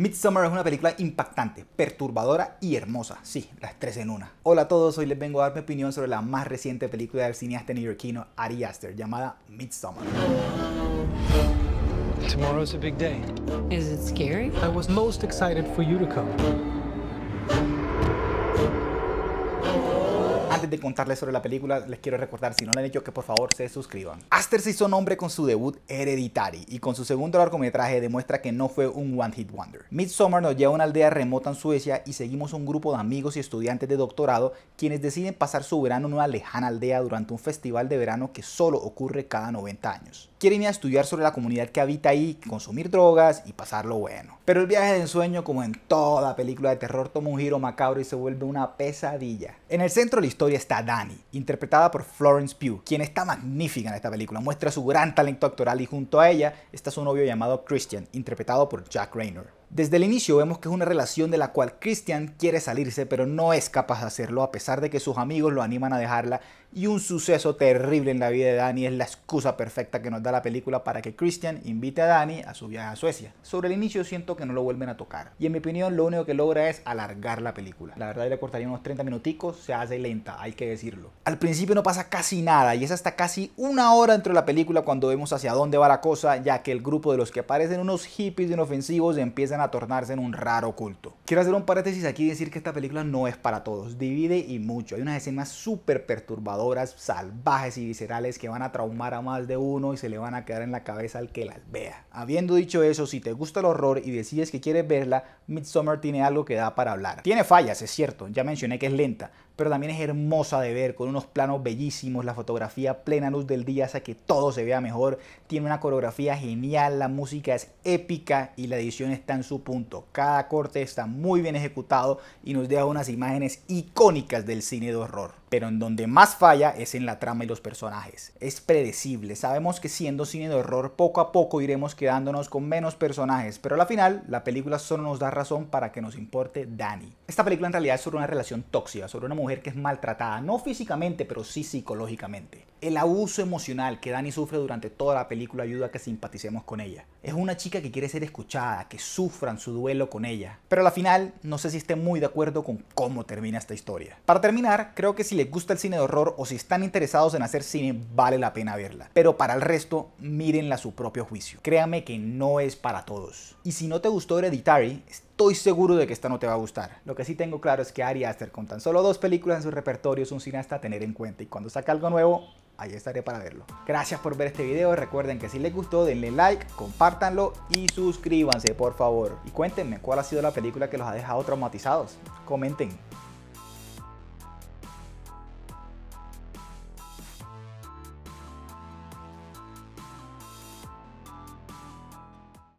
Midsommar es una película impactante, perturbadora y hermosa. Sí, las tres en una. Hola a todos, hoy les vengo a dar mi opinión sobre la más reciente película del cineasta neoyorquino Ari Aster, llamada Midsommar. Tomorrow's I was most excited for you to come de contarles sobre la película, les quiero recordar, si no lo han hecho, que por favor se suscriban. Aster se hizo nombre con su debut Hereditary y con su segundo largometraje demuestra que no fue un one hit wonder. Midsommar nos lleva a una aldea remota en Suecia y seguimos un grupo de amigos y estudiantes de doctorado quienes deciden pasar su verano en una lejana aldea durante un festival de verano que solo ocurre cada 90 años. Quieren ir a estudiar sobre la comunidad que habita ahí, consumir drogas y pasarlo bueno. Pero el viaje de ensueño, como en toda película de terror, toma un giro macabro y se vuelve una pesadilla. En el centro de la historia está Dani, interpretada por Florence Pugh, quien está magnífica en esta película, muestra su gran talento actoral y junto a ella está su novio llamado Christian, interpretado por Jack Raynor. Desde el inicio vemos que es una relación de la cual Christian quiere salirse, pero no es capaz de hacerlo a pesar de que sus amigos lo animan a dejarla y un suceso terrible en la vida de Dani es la excusa perfecta que nos da la película para que Christian invite a Dani a su viaje a Suecia. Sobre el inicio siento que no lo vuelven a tocar y en mi opinión lo único que logra es alargar la película. La verdad le cortaría unos 30 minuticos, se hace lenta, hay que decirlo. Al principio no pasa casi nada y es hasta casi una hora dentro de la película cuando vemos hacia dónde va la cosa, ya que el grupo de los que aparecen unos hippies inofensivos empiezan a tornarse en un raro culto. Quiero hacer un paréntesis aquí y decir que esta película no es para todos, divide y mucho. Hay unas escenas súper perturbadoras, salvajes y viscerales que van a traumar a más de uno y se le van a quedar en la cabeza al que las vea. Habiendo dicho eso, si te gusta el horror y decides que quieres verla, Midsommar tiene algo que da para hablar. Tiene fallas, es cierto, ya mencioné que es lenta, pero también es hermosa de ver, con unos planos bellísimos, la fotografía plena luz del día hace que todo se vea mejor, tiene una coreografía genial, la música es épica y la edición está en su punto. Cada corte está muy muy bien ejecutado y nos deja unas imágenes icónicas del cine de horror pero en donde más falla es en la trama y los personajes. Es predecible, sabemos que siendo cine de horror poco a poco iremos quedándonos con menos personajes, pero al final la película solo nos da razón para que nos importe Danny. Esta película en realidad es sobre una relación tóxica, sobre una mujer que es maltratada, no físicamente, pero sí psicológicamente. El abuso emocional que Dani sufre durante toda la película ayuda a que simpaticemos con ella. Es una chica que quiere ser escuchada, que sufran su duelo con ella. Pero al final, no sé si esté muy de acuerdo con cómo termina esta historia. Para terminar, creo que sí les gusta el cine de horror o si están interesados en hacer cine, vale la pena verla. Pero para el resto, mírenla a su propio juicio. Créame que no es para todos. Y si no te gustó Hereditary, estoy seguro de que esta no te va a gustar. Lo que sí tengo claro es que Ari Aster con tan solo dos películas en su repertorio es un cineasta a tener en cuenta y cuando saca algo nuevo, ahí estaré para verlo. Gracias por ver este video, recuerden que si les gustó denle like, compártanlo y suscríbanse por favor. Y cuéntenme cuál ha sido la película que los ha dejado traumatizados, comenten.